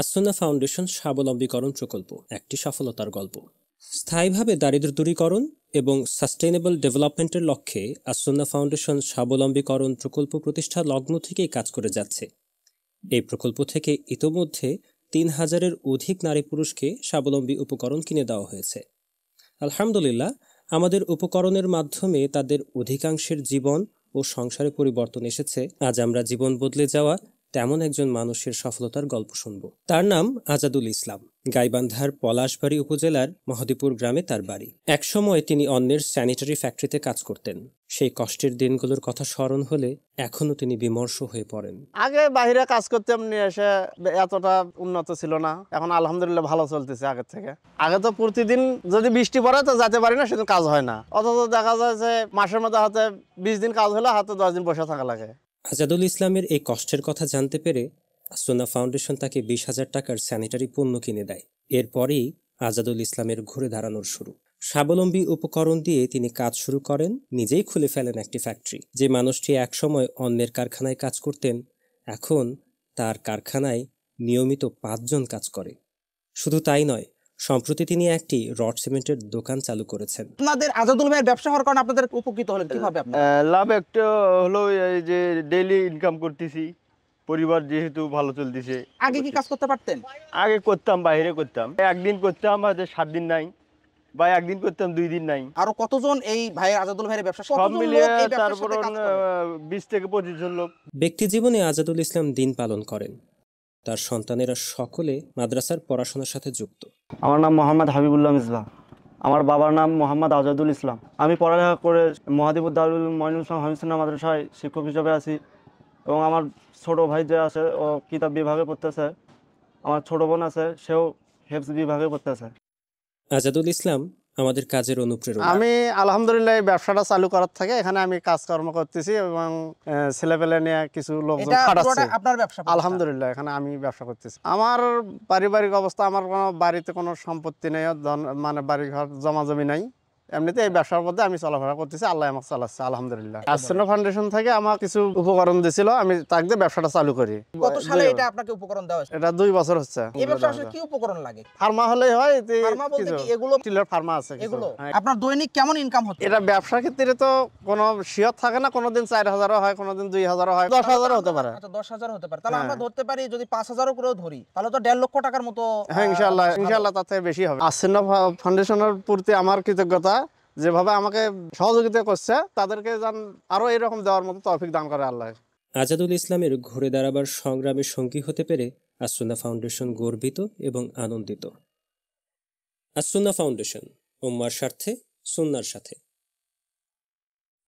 আস্তনা foundation স্বাবলম্বীকরণ প্রকল্প একটি সফলতার গল্প স্থায়ীভাবে দারিদ্র দূরীকরণ এবং সাস্টেইনেবল ডেভেলপমেন্টের লক্ষ্যে আসন্না ফাউন্ডেশন স্বাবলম্বীকরণ প্রকল্প প্রতিষ্ঠা লগ্ন থেকেই কাজ করে যাচ্ছে এই প্রকল্প থেকে ইতোমধ্যে তিন হাজারের অধিক নারী পুরুষকে স্বাবলম্বী উপকরণ কিনে দেওয়া হয়েছে আলহামদুলিল্লাহ আমাদের উপকরণের মাধ্যমে তাদের অধিকাংশের জীবন ও সংসারে পরিবর্তন এসেছে আজ আমরা জীবন বদলে যাওয়া তেমন একজন মানুষের সফলতার গল্প শুনব তার নাম আজাদুল ইসলাম গাইবান্ধার পলাশবাড়ি উপজেলার মহাদীপুর গ্রামে তার বাড়ি এক সময় তিনি অন্যের স্যানিটারি ফ্যাক্টরিতে কাজ করতেন সেই কষ্টের দিনগুলোর কথা স্মরণ হলে এখনো তিনি বিমর্ষ হয়ে পড়েন আগে বাহিরে কাজ করতে এমনি এসে এতটা উন্নত ছিল না এখন আলহামদুলিল্লাহ ভালো চলতেছে আগে থেকে আগে তো প্রতিদিন যদি বৃষ্টি পড়ে তো যেতে পারি না সেদিন কাজ হয় না অথচ দেখা যায় যে মাসের মধ্যে হাতে বিশ দিন কাজ হলে হাতে দশ দিন বসে থাকা লাগে আজাদুল ইসলামের এই কষ্টের কথা জানতে পেরে সোনা ফাউন্ডেশন তাকে বিশ হাজার টাকার স্যানিটারি পণ্য কিনে দেয় এরপরেই আজাদুল ইসলামের ঘুরে দাঁড়ানোর শুরু স্বাবলম্বী উপকরণ দিয়ে তিনি কাজ শুরু করেন নিজেই খুলে ফেলেন একটি ফ্যাক্টরি যে মানুষটি একসময় অন্যের কারখানায় কাজ করতেন এখন তার কারখানায় নিয়মিত পাঁচজন কাজ করে শুধু তাই নয় সম্প্রতি তিনি একটি রড সিমেন্টের দোকান চালু করেছেন আপনাদের আজাদুল ভাইয়ের ব্যবসা হওয়ার কারণে আপনাদের উপকৃত হলেন কিভাবে লাভ একটা হলো এই যে ডেইলি ইনকাম করতেছি পরিবার যেহেতু ভালো চলতেছে আগে কি কাজ করতে পারতেন আগে করতাম বাইরে করতাম একদিন করতাম আজ সাত দিন নাই বা একদিন করতাম দুই দিন নাই আরো কতজন এই ভাই আজাদুল ভাইয়ের ব্যবসা সব মিলিয়ে তারপর 20 থেকে 25 জন লোক ব্যক্তি জীবনে আজাদুল ইসলাম দিন পালন করেন তার সন্তানেরা সকলে মাদ্রাসার পড়াশোনার সাথে যুক্ত আমার নাম মোহাম্মদ হাবিবুল্লাহ ইসলাম আমার বাবার নাম মোহাম্মদ আজাদুল ইসলাম আমি পড়ালেখা করে মহাদিবুর দারুল মইনুল ইসলাম হামিসুল্লাহ মাদ্রাসায় শিক্ষক হিসেবে আছি এবং আমার ছোট ভাই যে আছে ও কিতাব বিভাগে পড়তেছে আমার ছোট বোন আছে সেও হেফস বিভাগে পড়তেছে আজাদুল ইসলাম আমাদের কাজের অনুপ্রেরণা আমি আলহামদুলিল্লাহ ব্যবসাটা চালু করার থেকে এখানে আমি কাজকর্ম করতেছি এবং ছেলেপেলে নিয়ে কিছু লোকজন খাটাচ্ছি আলহামদুলিল্লাহ এখানে আমি ব্যবসা করতেছি আমার পারিবারিক অবস্থা আমার কোনো বাড়িতে কোনো সম্পত্তি নেই মানে বাড়িঘর জমা জমি নাই এমনিতে এই ব্যবসার মধ্যে আমি চলাফেরা করতেছি আল্লাহ আমাকে চালাচ্ছে আলহামদুলিল্লাহ আসন্ন আচ্ছা। ফাউন্ডেশন থেকে আমার কিছু উপকরণ দিয়েছিল আমি তাক দিয়ে ব্যবসাটা চালু করি কত সালে এটা আপনাকে উপকরণ দেওয়া হয়েছে এটা দুই বছর হচ্ছে এই ব্যবসা আসলে কি উপকরণ লাগে ফার্মা হলেই হয় ফার্মা বলতে কি এগুলো টিলার ফার্মা আছে এগুলো হ্যাঁ। আপনার দৈনিক কেমন ইনকাম হচ্ছে এটা ব্যবসা ক্ষেত্রে তো কোনো শিয়র থাকে না কোনোদিন 4000 হয় কোনোদিন 2000 হয় 10000 হতে পারে আচ্ছা 10000 হতে পারে তাহলে হ্যাঁ। আমরা ধরতে পারি যদি 5000 করেও ধরি তাহলে তো 1.5 লক্ষ টাকার মতো হ্যাঁ ইনশাআল্লাহ ইনশাআল্লাহ তার থেকে বেশি হবে আসন্ন ফাউন্ডেশনের প্রতি আমার কৃতজ্ঞতা যেভাবে আমাকে সহযোগিতা করছে তাদেরকে যান আরও এরকম দেওয়ার মতো তৌফিক দান করে আল্লাহ আজাদুল ইসলামের ঘুরে দাঁড়াবার সংগ্রামে সঙ্গী হতে পেরে আসুন্না ফাউন্ডেশন গর্বিত এবং আনন্দিত আসুন্না ফাউন্ডেশন উম্মার স্বার্থে সুন্নার সাথে